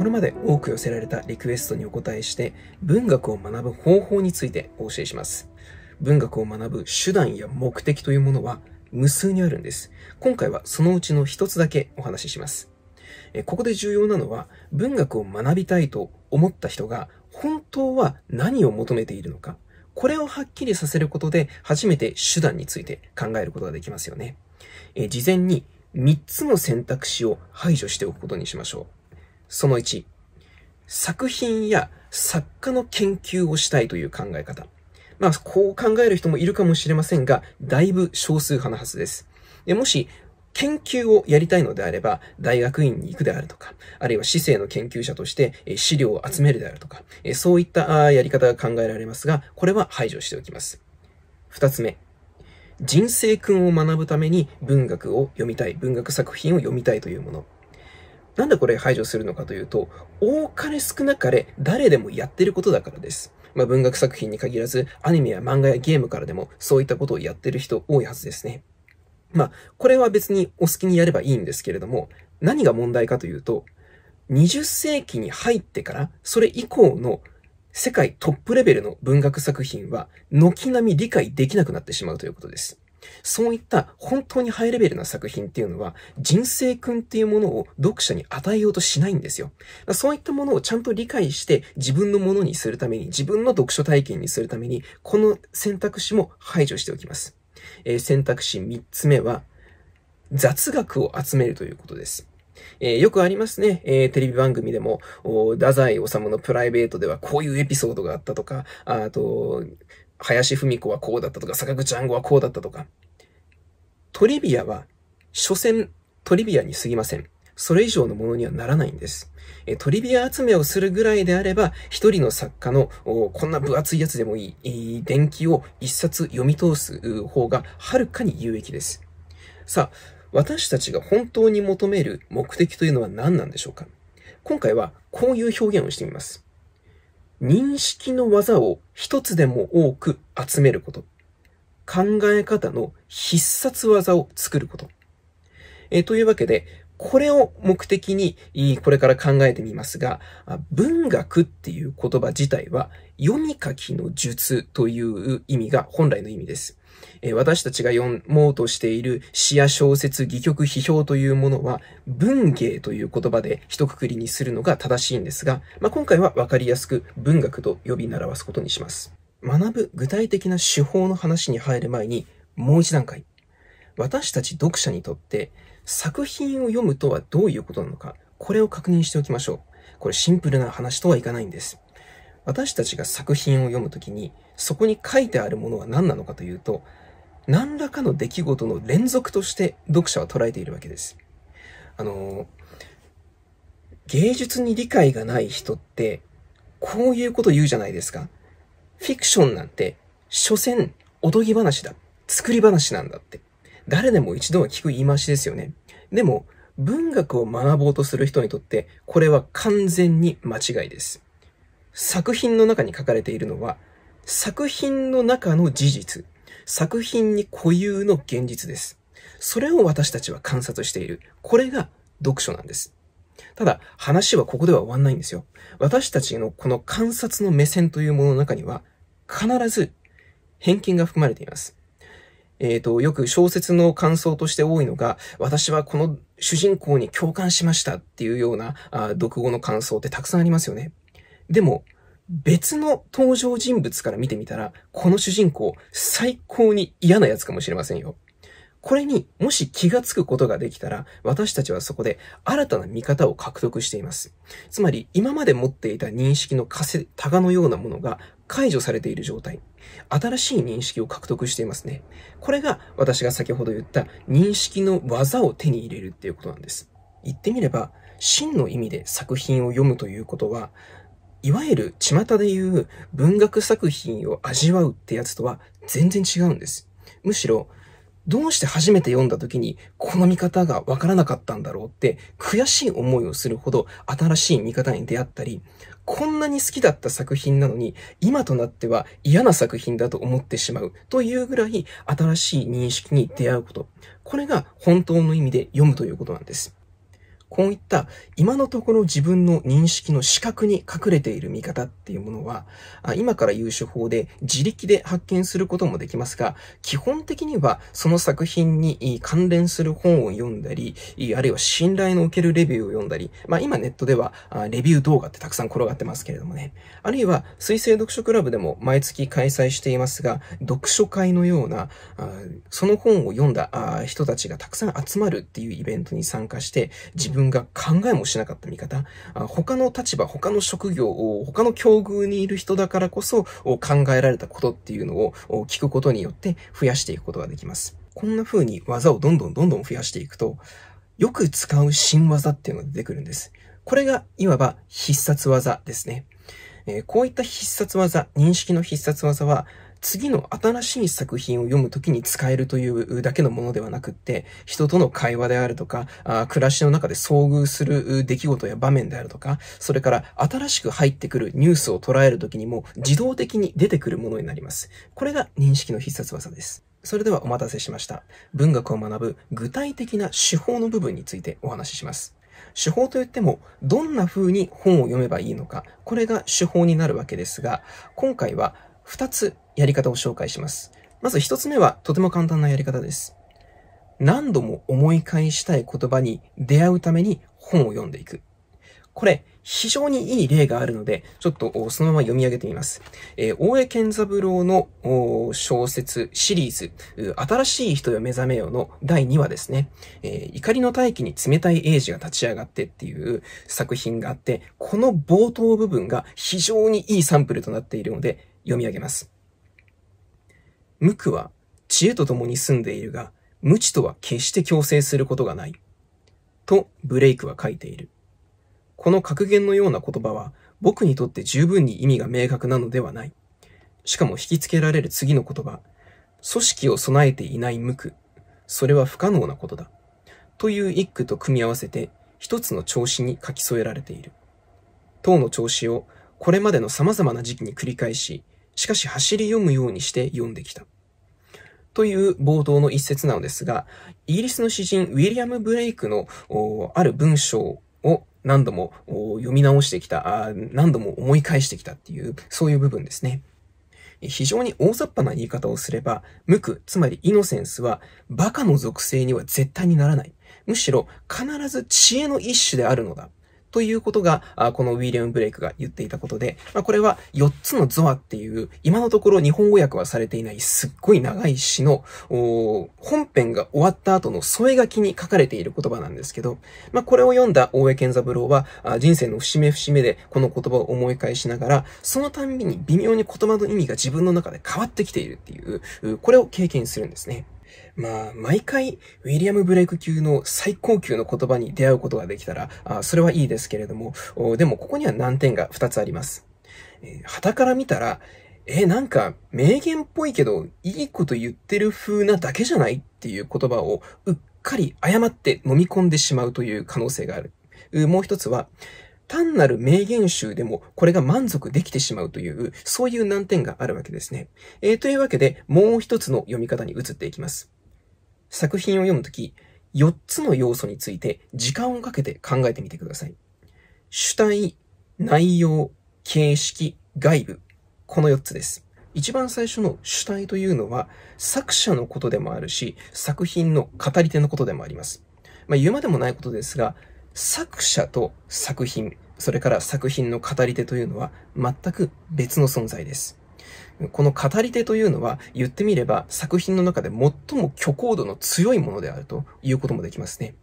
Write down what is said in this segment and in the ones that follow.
これまで多く寄せられたリクエストにお答えして文学を学ぶ方法についてお教えします。文学を学ぶ手段や目的というものは無数にあるんです。今回はそのうちの一つだけお話しします。ここで重要なのは文学を学びたいと思った人が本当は何を求めているのか、これをはっきりさせることで初めて手段について考えることができますよね。え事前に3つの選択肢を排除しておくことにしましょう。その1、作品や作家の研究をしたいという考え方。まあ、こう考える人もいるかもしれませんが、だいぶ少数派なはずです。でもし、研究をやりたいのであれば、大学院に行くであるとか、あるいは市政の研究者として資料を集めるであるとか、そういったやり方が考えられますが、これは排除しておきます。二つ目。人生訓を学ぶために文学を読みたい、文学作品を読みたいというもの。なんでこれ排除するのかというと、多かれ少なかれ誰でもやってることだからです。まあ、文学作品に限らず、アニメや漫画やゲームからでもそういったことをやってる人多いはずですね。まあ、これは別にお好きにやればいいんですけれども、何が問題かというと、20世紀に入ってから、それ以降の世界トップレベルの文学作品は、軒並み理解できなくなってしまうということです。そういった本当にハイレベルな作品っていうのは人生君っていうものを読者に与えようとしないんですよ。そういったものをちゃんと理解して自分のものにするために、自分の読書体験にするために、この選択肢も排除しておきます。えー、選択肢3つ目は、雑学を集めるということです。えー、よくありますね。えー、テレビ番組でも、太宰治のプライベートではこういうエピソードがあったとか、あと、林芙美子はこうだったとか、坂口安吾はこうだったとか。トリビアは、所詮トリビアに過ぎません。それ以上のものにはならないんです。トリビア集めをするぐらいであれば、一人の作家のこんな分厚いやつでもいい伝記を一冊読み通す方がはるかに有益です。さあ、私たちが本当に求める目的というのは何なんでしょうか今回はこういう表現をしてみます。認識の技を一つでも多く集めること。考え方の必殺技を作ること。えというわけで、これを目的にこれから考えてみますが、文学っていう言葉自体は読み書きの術という意味が本来の意味です。え私たちが読もうとしている詩や小説、戯曲、批評というものは、文芸という言葉で一括りにするのが正しいんですが、まあ、今回はわかりやすく文学と呼び習わすことにします。学ぶ具体的な手法の話に入る前に、もう一段階。私たち読者にとって、作品を読むとはどういうことなのか、これを確認しておきましょう。これシンプルな話とはいかないんです。私たちが作品を読むときに、そこに書いてあるものは何なのかというと、何らかの出来事の連続として読者は捉えているわけです。あの、芸術に理解がない人って、こういうこと言うじゃないですか。フィクションなんて、所詮、おとぎ話だ。作り話なんだって。誰でも一度は聞く言い回しですよね。でも、文学を学ぼうとする人にとって、これは完全に間違いです。作品の中に書かれているのは、作品の中の事実、作品に固有の現実です。それを私たちは観察している。これが読書なんです。ただ、話はここでは終わんないんですよ。私たちのこの観察の目線というものの中には、必ず偏見が含まれています。えっ、ー、と、よく小説の感想として多いのが、私はこの主人公に共感しましたっていうようなあ読語の感想ってたくさんありますよね。でも、別の登場人物から見てみたら、この主人公、最高に嫌な奴かもしれませんよ。これにもし気がつくことができたら、私たちはそこで新たな見方を獲得しています。つまり、今まで持っていた認識の多せ、タガのようなものが解除されている状態。新しい認識を獲得していますね。これが私が先ほど言った認識の技を手に入れるっていうことなんです。言ってみれば、真の意味で作品を読むということは、いわゆる巷で言う文学作品を味わうってやつとは全然違うんです。むしろ、どうして初めて読んだ時にこの見方がわからなかったんだろうって悔しい思いをするほど新しい見方に出会ったり、こんなに好きだった作品なのに今となっては嫌な作品だと思ってしまうというぐらい新しい認識に出会うこと。これが本当の意味で読むということなんです。こういった今のところ自分の認識の視覚に隠れている見方っていうものは、今から言う手法で自力で発見することもできますが、基本的にはその作品に関連する本を読んだり、あるいは信頼のおけるレビューを読んだり、まあ今ネットではレビュー動画ってたくさん転がってますけれどもね、あるいは水星読書クラブでも毎月開催していますが、読書会のような、その本を読んだ人たちがたくさん集まるっていうイベントに参加して、自分分が考えもしなかった見方、他の立場、他の職業を、他の境遇にいる人だからこそ考えられたことっていうのを聞くことによって増やしていくことができます。こんな風に技をどんどんどんどん増やしていくと、よく使う新技っていうのが出てくるんです。これがいわば必殺技ですね。えこういった必殺技、認識の必殺技は、次の新しい作品を読むときに使えるというだけのものではなくって、人との会話であるとか、あ暮らしの中で遭遇する出来事や場面であるとか、それから新しく入ってくるニュースを捉えるときにも自動的に出てくるものになります。これが認識の必殺技です。それではお待たせしました。文学を学ぶ具体的な手法の部分についてお話しします。手法といっても、どんな風に本を読めばいいのか、これが手法になるわけですが、今回は2つやり方を紹介します。まず1つ目はとても簡単なやり方です。何度も思い返したい言葉に出会うために本を読んでいく。これ、非常にいい例があるので、ちょっとそのまま読み上げてみます。えー、大江健三郎の小説シリーズ、新しい人よ目覚めよの第2話ですね、えー、怒りの大気に冷たい英治が立ち上がってっていう作品があって、この冒頭部分が非常にいいサンプルとなっているので、読み上げます。無垢は知恵と共に住んでいるが、無知とは決して強制することがない。とブレイクは書いている。この格言のような言葉は僕にとって十分に意味が明確なのではない。しかも引きつけられる次の言葉、組織を備えていない無垢、それは不可能なことだ。という一句と組み合わせて一つの調子に書き添えられている。等の調子をこれまでの様々な時期に繰り返ししかし走り読むようにして読んできた。という冒頭の一節なのですが、イギリスの詩人ウィリアム・ブレイクのある文章を何度も読み直してきた何度も思い返してきたっていう、そういう部分ですね。非常に大雑把な言い方をすれば、無垢、つまりイノセンスは、バカの属性には絶対にならない。むしろ、必ず知恵の一種であるのだ。ということが、このウィリアム・ブレイクが言っていたことで、まあ、これは4つのゾアっていう、今のところ日本語訳はされていないすっごい長い詩の、本編が終わった後の添え書きに書かれている言葉なんですけど、まあ、これを読んだ大江健三郎は、人生の節目節目でこの言葉を思い返しながら、そのたんびに微妙に言葉の意味が自分の中で変わってきているっていう、これを経験するんですね。まあ、毎回、ウィリアム・ブレイク級の最高級の言葉に出会うことができたら、あそれはいいですけれども、でもここには難点が2つあります。えー、旗から見たら、え、なんか、名言っぽいけど、いいこと言ってる風なだけじゃないっていう言葉を、うっかり誤って飲み込んでしまうという可能性がある。もう一つは、単なる名言集でもこれが満足できてしまうという、そういう難点があるわけですね。えー、というわけで、もう一つの読み方に移っていきます。作品を読むとき、4つの要素について時間をかけて考えてみてください。主体、内容、形式、外部。この4つです。一番最初の主体というのは作者のことでもあるし、作品の語り手のことでもあります。まあ、言うまでもないことですが、作者と作品、それから作品の語り手というのは全く別の存在です。この語り手というのは言ってみれば作品の中で最も虚構度の強いものであるということもできますね。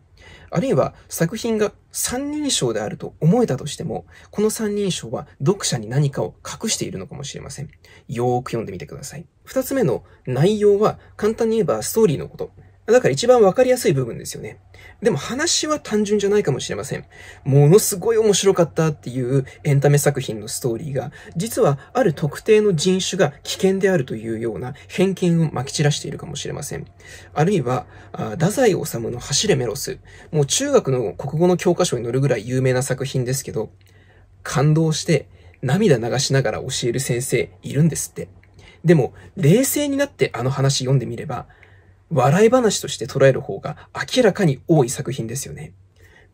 あるいは作品が三人称であると思えたとしても、この三人称は読者に何かを隠しているのかもしれません。よーく読んでみてください。二つ目の内容は簡単に言えばストーリーのこと。だから一番わかりやすい部分ですよね。でも話は単純じゃないかもしれません。ものすごい面白かったっていうエンタメ作品のストーリーが、実はある特定の人種が危険であるというような偏見をまき散らしているかもしれません。あるいは、太宰治の走れメロス。もう中学の国語の教科書に載るぐらい有名な作品ですけど、感動して涙流しながら教える先生いるんですって。でも、冷静になってあの話読んでみれば、笑い話として捉える方が明らかに多い作品ですよね。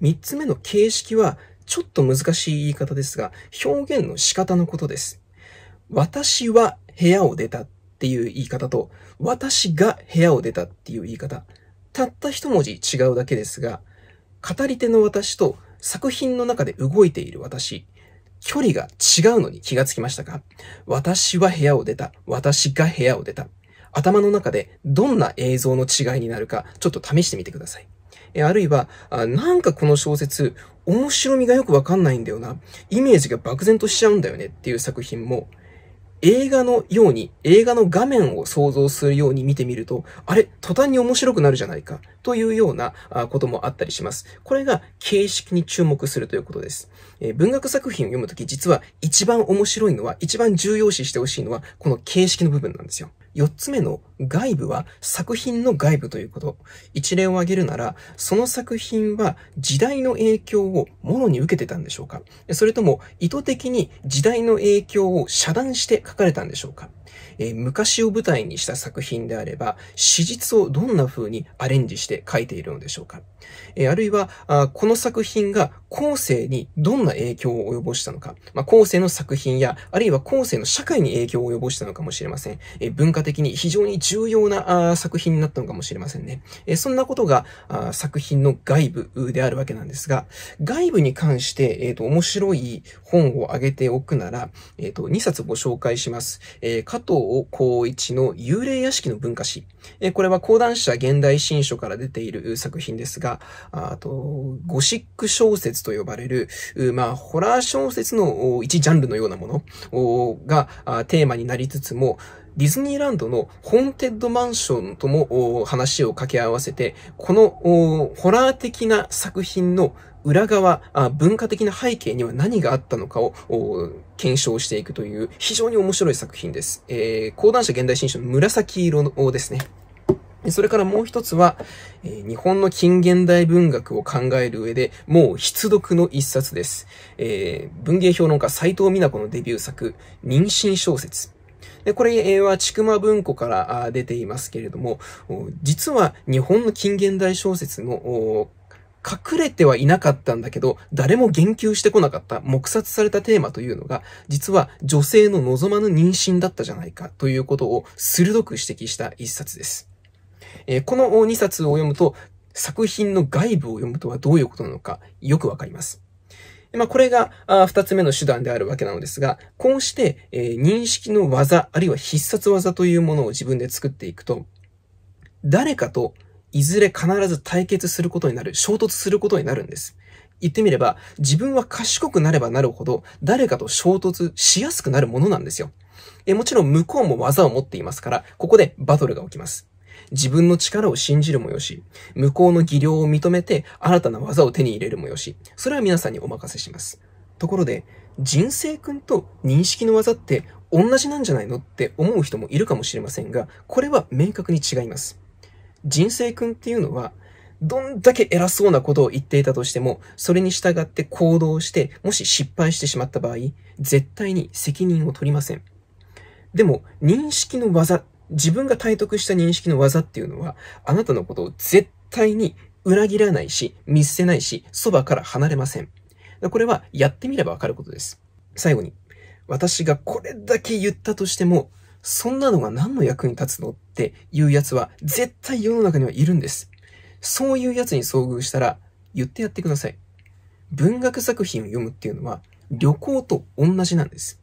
三つ目の形式はちょっと難しい言い方ですが、表現の仕方のことです。私は部屋を出たっていう言い方と、私が部屋を出たっていう言い方、たった一文字違うだけですが、語り手の私と作品の中で動いている私、距離が違うのに気がつきましたか私は部屋を出た。私が部屋を出た。頭の中でどんな映像の違いになるか、ちょっと試してみてください。えあるいはあ、なんかこの小説、面白みがよくわかんないんだよな。イメージが漠然としちゃうんだよねっていう作品も、映画のように、映画の画面を想像するように見てみると、あれ、途端に面白くなるじゃないか、というようなこともあったりします。これが形式に注目するということです。えー、文学作品を読むとき、実は一番面白いのは、一番重要視してほしいのは、この形式の部分なんですよ。4つ目の外部は作品の外部ということ。一例を挙げるなら、その作品は時代の影響をもろに受けてたんでしょうかそれとも意図的に時代の影響を遮断して書かれたんでしょうかえー、昔を舞台にした作品であれば、史実をどんな風にアレンジして書いているのでしょうか。えー、あるいはあ、この作品が後世にどんな影響を及ぼしたのか。まあ、後世の作品や、あるいは後世の社会に影響を及ぼしたのかもしれません。えー、文化的に非常に重要なあ作品になったのかもしれませんね。えそんなことがあ作品の外部であるわけなんですが、外部に関して、えっ、と、面白い本を挙げておくなら、えっ、と、2冊ご紹介します。えー、加藤光一の幽霊屋敷の文化史。えこれは講談社現代新書から出ている作品ですが、あと、ゴシック小説と呼ばれる、まあ、ホラー小説の一ジャンルのようなものがテーマになりつつも、ディズニーランドのホンテッドマンションとも話を掛け合わせて、このホラー的な作品の裏側、あ文化的な背景には何があったのかを検証していくという非常に面白い作品です。えー、講談社現代新書の紫色のですね。それからもう一つは、え日本の近現代文学を考える上で、もう必読の一冊です。えー、文芸評論家斎藤美奈子のデビュー作、妊娠小説。で、これは、千曲文庫から出ていますけれども、実は日本の近現代小説の隠れてはいなかったんだけど、誰も言及してこなかった、黙殺されたテーマというのが、実は女性の望まぬ妊娠だったじゃないかということを鋭く指摘した一冊です。えー、この2冊を読むと、作品の外部を読むとはどういうことなのか、よくわかります。まあ、これが二つ目の手段であるわけなのですが、こうして、えー、認識の技、あるいは必殺技というものを自分で作っていくと、誰かといずれ必ず対決することになる、衝突することになるんです。言ってみれば、自分は賢くなればなるほど、誰かと衝突しやすくなるものなんですよ。えもちろん向こうも技を持っていますから、ここでバトルが起きます。自分の力を信じるもよし、向こうの技量を認めて新たな技を手に入れるもよし、それは皆さんにお任せします。ところで、人生君と認識の技って同じなんじゃないのって思う人もいるかもしれませんが、これは明確に違います。人生君っていうのは、どんだけ偉そうなことを言っていたとしても、それに従って行動して、もし失敗してしまった場合、絶対に責任を取りません。でも、認識の技、自分が体得した認識の技っていうのは、あなたのことを絶対に裏切らないし、見捨てないし、そばから離れません。これはやってみればわかることです。最後に、私がこれだけ言ったとしても、そんなのが何の役に立つのっていうやつは絶対世の中にはいるんです。そういうやつに遭遇したら言ってやってください。文学作品を読むっていうのは旅行と同じなんです。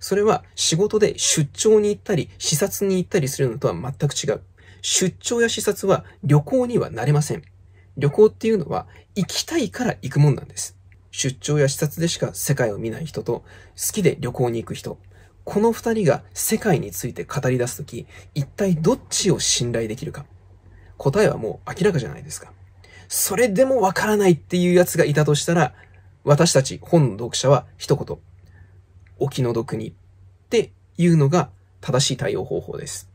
それは仕事で出張に行ったり視察に行ったりするのとは全く違う。出張や視察は旅行にはなれません。旅行っていうのは行きたいから行くもんなんです。出張や視察でしか世界を見ない人と好きで旅行に行く人、この二人が世界について語り出すとき、一体どっちを信頼できるか。答えはもう明らかじゃないですか。それでもわからないっていうやつがいたとしたら、私たち本の読者は一言、お気の毒にっていうのが正しい対応方法です。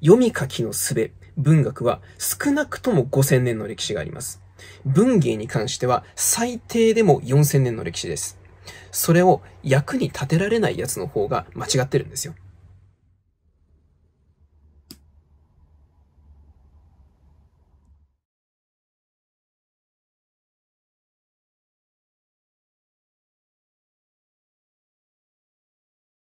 読み書きの術、文学は少なくとも5000年の歴史があります。文芸に関しては最低でも4000年の歴史です。それを役に立てられないやつの方が間違ってるんですよ。